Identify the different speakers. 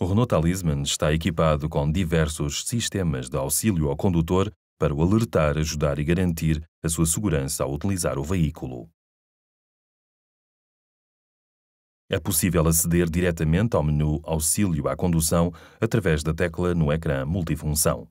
Speaker 1: O Renault Talisman está equipado com diversos sistemas de auxílio ao condutor para o alertar, ajudar e garantir a sua segurança ao utilizar o veículo. É possível aceder diretamente ao menu Auxílio à Condução através da tecla no ecrã multifunção.